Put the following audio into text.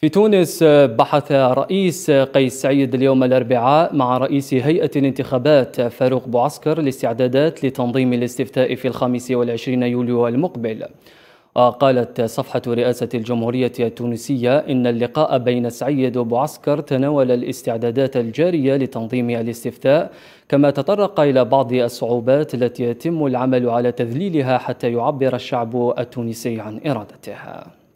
في تونس بحث رئيس قيس سعيد اليوم الأربعاء مع رئيس هيئة الانتخابات فاروق بوعسكر الاستعدادات لتنظيم الاستفتاء في الخامس والعشرين يوليو المقبل قالت صفحة رئاسة الجمهورية التونسية إن اللقاء بين سعيد وبوعسكر تناول الاستعدادات الجارية لتنظيم الاستفتاء كما تطرق إلى بعض الصعوبات التي يتم العمل على تذليلها حتى يعبر الشعب التونسي عن إرادتها